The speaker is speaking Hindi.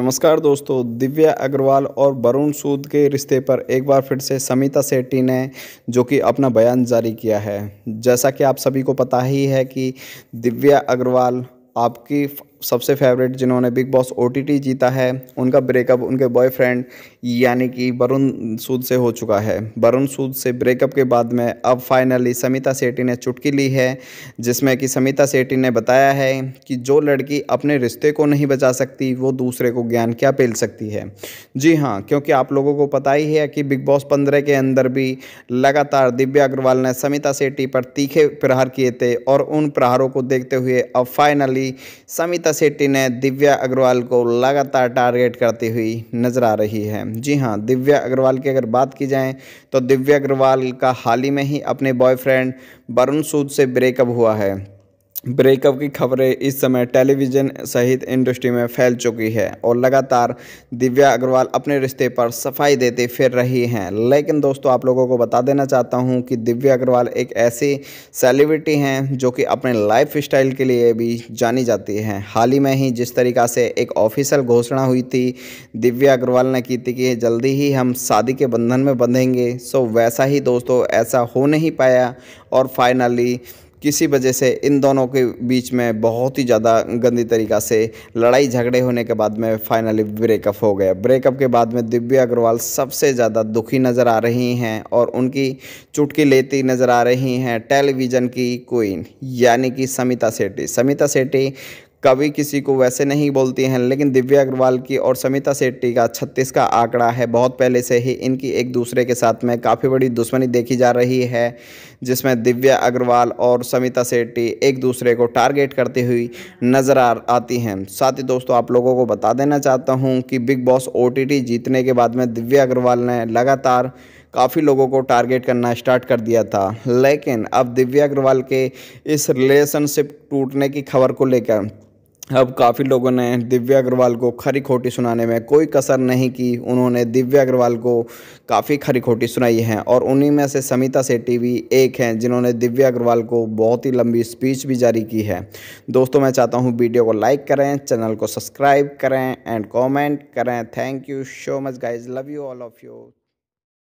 नमस्कार दोस्तों दिव्या अग्रवाल और वरुण सूद के रिश्ते पर एक बार फिर से समिता सेट्टी ने जो कि अपना बयान जारी किया है जैसा कि आप सभी को पता ही है कि दिव्या अग्रवाल आपकी सबसे फेवरेट जिन्होंने बिग बॉस ओ जीता है उनका ब्रेकअप उनके बॉयफ्रेंड यानी कि वरुण सूद से हो चुका है वरुण सूद से ब्रेकअप के बाद में अब फाइनली समिता सेट्टी ने चुटकी ली है जिसमें कि समिता सेट्टी ने बताया है कि जो लड़की अपने रिश्ते को नहीं बचा सकती वो दूसरे को ज्ञान क्या पेल सकती है जी हाँ क्योंकि आप लोगों को पता ही है कि बिग बॉस पंद्रह के अंदर भी लगातार दिव्या अग्रवाल ने समिता सेट्टी पर तीखे प्रहार किए थे और उन प्रहारों को देखते हुए अब फाइनली समिता कोलकाता सिटी ने दिव्या अग्रवाल को लगातार टारगेट करती हुई नजर आ रही है जी हाँ दिव्या अग्रवाल की अगर बात की जाए तो दिव्या अग्रवाल का हाल ही में ही अपने बॉयफ्रेंड वरुण सूद से ब्रेकअप हुआ है ब्रेकअप की खबरें इस समय टेलीविजन सहित इंडस्ट्री में फैल चुकी है और लगातार दिव्या अग्रवाल अपने रिश्ते पर सफाई देती फिर रही हैं लेकिन दोस्तों आप लोगों को बता देना चाहता हूं कि दिव्या अग्रवाल एक ऐसी सेलिब्रिटी हैं जो कि अपने लाइफ स्टाइल के लिए भी जानी जाती हैं हाल ही में ही जिस तरीका से एक ऑफिशियल घोषणा हुई थी दिव्या अग्रवाल ने की थी कि जल्दी ही हम शादी के बंधन में बंधेंगे सो वैसा ही दोस्तों ऐसा हो नहीं पाया और फाइनली किसी वजह से इन दोनों के बीच में बहुत ही ज़्यादा गंदी तरीक़ा से लड़ाई झगड़े होने के बाद में फाइनली ब्रेकअप हो गया ब्रेकअप के बाद में दिव्या अग्रवाल सबसे ज़्यादा दुखी नज़र आ रही हैं और उनकी चुटकी लेती नज़र आ रही हैं टेलीविज़न की क्वीन यानी कि समिता सेट्टी समिता सेट्टी कभी किसी को वैसे नहीं बोलती हैं लेकिन दिव्या अग्रवाल की और समिता सेट्टी का छत्तीस का आंकड़ा है बहुत पहले से ही इनकी एक दूसरे के साथ में काफ़ी बड़ी दुश्मनी देखी जा रही है जिसमें दिव्या अग्रवाल और समिता सेट्टी एक दूसरे को टारगेट करती हुई नज़र आती हैं साथ ही दोस्तों आप लोगों को बता देना चाहता हूँ कि बिग बॉस ओ जीतने के बाद में दिव्या अग्रवाल ने लगातार काफ़ी लोगों को टारगेट करना स्टार्ट कर दिया था लेकिन अब दिव्या अग्रवाल के इस रिलेशनशिप टूटने की खबर को लेकर अब काफ़ी लोगों ने दिव्या अग्रवाल को खरी खोटी सुनाने में कोई कसर नहीं की उन्होंने दिव्या अग्रवाल को काफ़ी खरी खोटी सुनाई है और उन्हीं में से समिता सेट्टी भी एक हैं जिन्होंने दिव्या अग्रवाल को बहुत ही लंबी स्पीच भी जारी की है दोस्तों मैं चाहता हूं वीडियो को लाइक करें चैनल को सब्सक्राइब करें एंड कॉमेंट करें thank you so much guys love you all of you